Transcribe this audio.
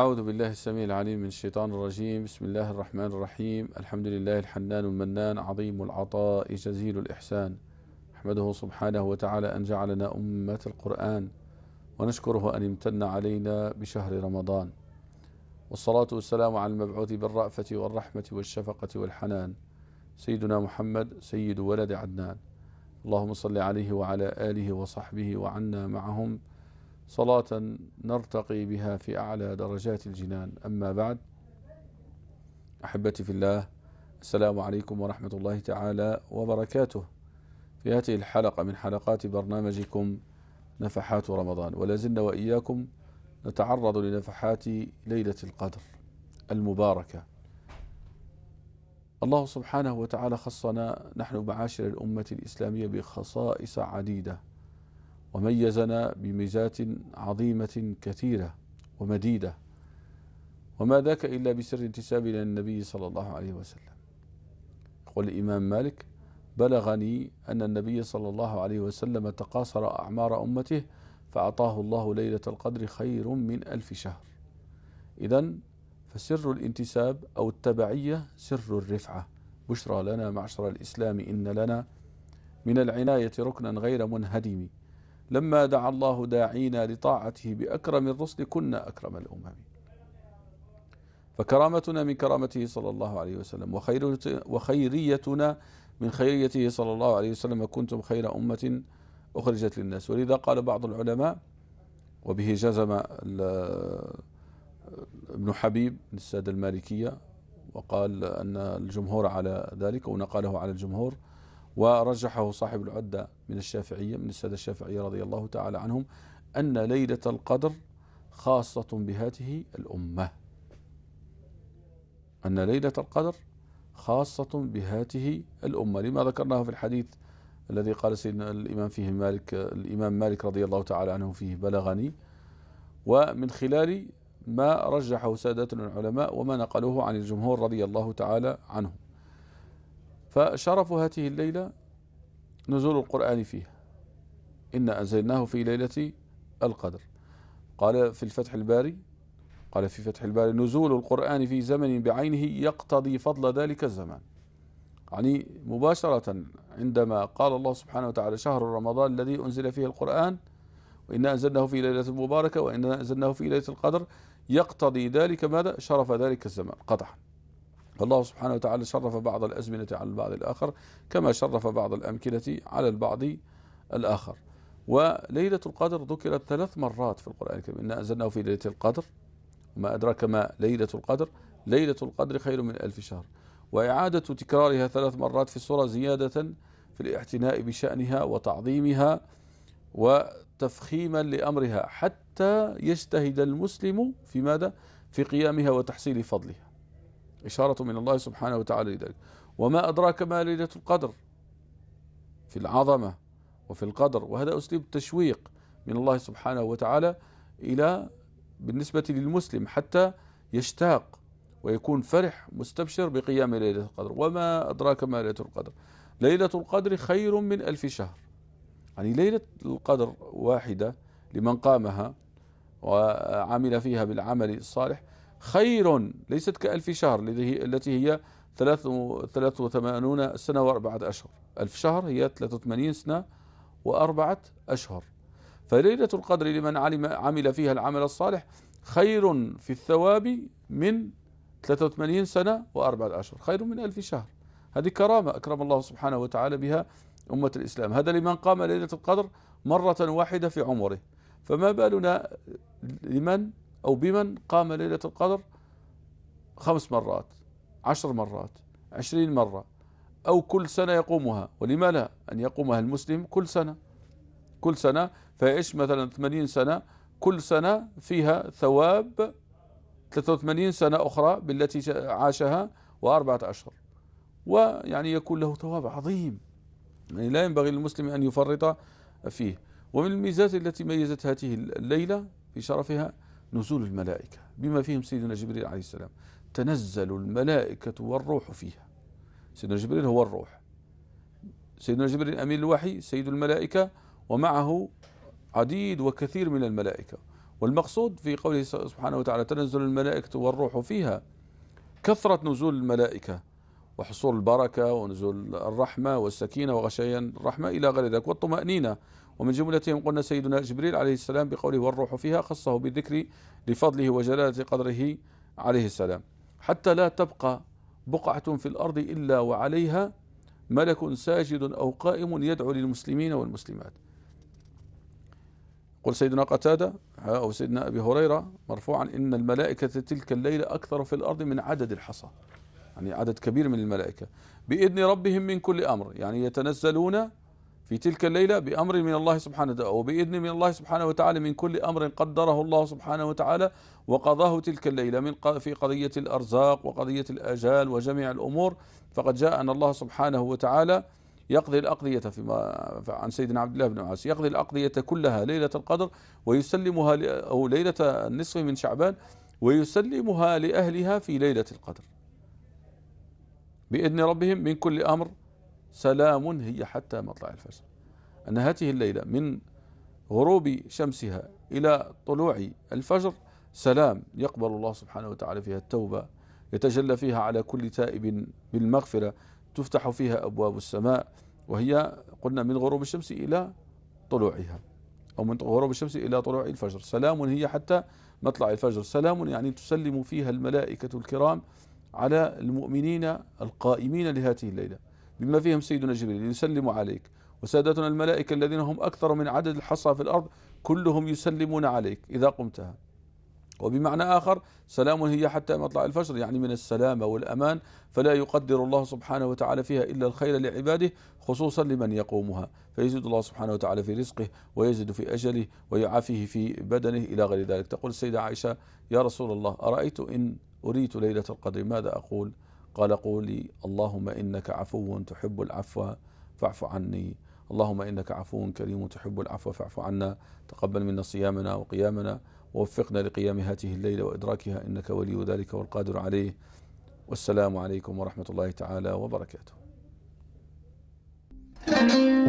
أعوذ بالله السميع العليم من الشيطان الرجيم بسم الله الرحمن الرحيم الحمد لله الحنان المنان عظيم العطاء جزيل الإحسان أحمده سبحانه وتعالى أن جعلنا أمة القرآن ونشكره أن امتن علينا بشهر رمضان والصلاة والسلام على المبعوث بالرأفة والرحمة والشفقة والحنان سيدنا محمد سيد ولد عدنان اللهم صل عليه وعلى آله وصحبه وعنا معهم صلاة نرتقي بها في أعلى درجات الجنان أما بعد أحبتي في الله السلام عليكم ورحمة الله تعالى وبركاته في هذه الحلقة من حلقات برنامجكم نفحات رمضان ولازلنا وإياكم نتعرض لنفحات ليلة القدر المباركة الله سبحانه وتعالى خصنا نحن معاشر الأمة الإسلامية بخصائص عديدة وميزنا بميزات عظيمة كثيرة ومديدة وما ذاك إلا بسر انتساب إلى النبي صلى الله عليه وسلم يقول الإمام مالك بلغني أن النبي صلى الله عليه وسلم تقاصر أعمار أمته فأعطاه الله ليلة القدر خير من ألف شهر إذا فسر الانتساب أو التبعية سر الرفعة بشرى لنا معشر الإسلام إن لنا من العناية ركنا غير منهدم لما دعا الله داعينا لطاعته بأكرم الرسل كنا أكرم الأمم فكرامتنا من كرامته صلى الله عليه وسلم وخيريتنا من خيريته صلى الله عليه وسلم كنتم خير أمة أخرجت للناس ولذا قال بعض العلماء وبه جزم ابن حبيب السادة المالكية وقال أن الجمهور على ذلك ونقله على الجمهور ورجحه صاحب العدة من الشافعية من السادة الشافعية رضي الله تعالى عنهم أن ليلة القدر خاصة بهذه الأمة أن ليلة القدر خاصة بهذه الأمة لما ذكرناه في الحديث الذي قال سيدنا الإمام فيه مالك الإمام مالك رضي الله تعالى عنه فيه بلغني ومن خلال ما رجحه سادتنا العلماء وما نقلوه عن الجمهور رضي الله تعالى عنهم فشرف هذه الليلة نزول القرآن فيها إنا أنزلناه في ليلة القدر قال في الفتح الباري قال في فتح الباري نزول القرآن في زمن بعينه يقتضي فضل ذلك الزمان يعني مباشرة عندما قال الله سبحانه وتعالى شهر رمضان الذي أنزل فيه القرآن وإنا أنزلناه في ليلة مباركة وإنا أنزلناه في ليلة القدر يقتضي ذلك ماذا شرف ذلك الزمان قطعا فالله سبحانه وتعالى شرف بعض الأزمنة على البعض الآخر كما شرف بعض الأمكنة على البعض الآخر وليلة القدر ذكرت ثلاث مرات في القرآن الكريم إنا أنزلناه في ليلة القدر وما أدراك ما ليلة القدر ليلة القدر خير من ألف شهر وإعادة تكرارها ثلاث مرات في السورة زيادة في الاعتناء بشأنها وتعظيمها وتفخيما لأمرها حتى يجتهد المسلم في ماذا؟ في قيامها وتحصيل فضلها إشارة من الله سبحانه وتعالى لذلك وما أدراك ما ليلة القدر في العظمة وفي القدر وهذا أسلوب تشويق من الله سبحانه وتعالى إلى بالنسبة للمسلم حتى يشتاق ويكون فرح مستبشر بقيام ليلة القدر وما أدراك ما ليلة القدر ليلة القدر خير من ألف شهر يعني ليلة القدر واحدة لمن قامها وعمل فيها بالعمل الصالح خير ليست كألف شهر التي هي 83 سنة وأربعة أشهر ألف شهر هي 83 سنة وأربعة أشهر فليلة القدر لمن علم عمل فيها العمل الصالح خير في الثواب من 83 سنة وأربعة أشهر خير من ألف شهر هذه كرامة أكرم الله سبحانه وتعالى بها أمة الإسلام هذا لمن قام ليلة القدر مرة واحدة في عمره فما بالنا لمن أو بمن قام ليلة القدر خمس مرات عشر مرات عشرين مرة أو كل سنة يقومها ولما لا أن يقومها المسلم كل سنة كل سنة فإيش مثلا 80 سنة كل سنة فيها ثواب 83 سنة أخرى بالتي عاشها وأربعة أشهر ويعني يكون له ثواب عظيم يعني لا ينبغي للمسلم أن يفرط فيه ومن الميزات التي ميزت هذه الليلة في شرفها نزول الملائكة بما فيهم سيدنا جبريل عليه السلام تنزل الملائكة والروح فيها سيدنا جبريل هو الروح سيدنا جبريل أمين الوحي سيد الملائكة ومعه عديد وكثير من الملائكة والمقصود في قوله سبحانه وتعالى تنزل الملائكة والروح فيها كثرة نزول الملائكة وحصول البركة ونزول الرحمة والسكينة وغشيا الرحمة إلى غير ذلك والطمأنينة ومن جملتهم قلنا سيدنا جبريل عليه السلام بقوله والروح فيها خصه بالذكر لفضله وجلالة قدره عليه السلام حتى لا تبقى بقعة في الأرض إلا وعليها ملك ساجد أو قائم يدعو للمسلمين والمسلمات قل سيدنا قتادة أو سيدنا أبي هريرة مرفوعا إن الملائكة تلك الليلة أكثر في الأرض من عدد الحصى يعني عدد كبير من الملائكة بإذن ربهم من كل أمر يعني يتنزلون في تلك الليلة بأمر من الله سبحانه وتعالى وبإذن من الله سبحانه وتعالى من كل أمر قدره الله سبحانه وتعالى وقضاه تلك الليلة من في قضية الأرزاق وقضية الأجال وجميع الأمور فقد جاء أن الله سبحانه وتعالى يقضي الأقضية فيما عن سيدنا عبد الله بن عباس يقضي الأقضية كلها ليلة القدر ويسلمها أو ليلة النصف من شعبان ويسلمها لأهلها في ليلة القدر بإذن ربهم من كل أمر سلام هي حتى مطلع الفجر أن هذه الليلة من غروب شمسها إلى طلوع الفجر سلام يقبل الله سبحانه وتعالى فيها التوبة يتجلى فيها على كل تائب بالمغفرة تفتح فيها أبواب السماء وهي قلنا من غروب الشمس إلى طلوعها أو من غروب الشمس إلى طلوع الفجر سلام هي حتى مطلع الفجر سلام يعني تسلم فيها الملائكة الكرام على المؤمنين القائمين لهذه الليلة بما فيهم سيدنا جبريل يسلم عليك وسادتنا الملائكة الذين هم أكثر من عدد الحصى في الأرض كلهم يسلمون عليك إذا قمتها وبمعنى آخر سلام هي حتى مطلع الفجر يعني من السلامة والأمان فلا يقدر الله سبحانه وتعالى فيها إلا الخير لعباده خصوصا لمن يقومها فيزيد الله سبحانه وتعالى في رزقه ويزيد في أجله ويعافيه في بدنه إلى غير ذلك تقول السيدة عائشة يا رسول الله أرأيت إن أريت ليلة القدر ماذا أقول قال قولي اللهم إنك عفو تحب العفو فاعف عني اللهم إنك عفو كريم تحب العفو فاعف عنا تقبل منا صيامنا وقيامنا ووفقنا لقيام هاته الليلة وإدراكها إنك ولي ذلك والقادر عليه والسلام عليكم ورحمة الله تعالى وبركاته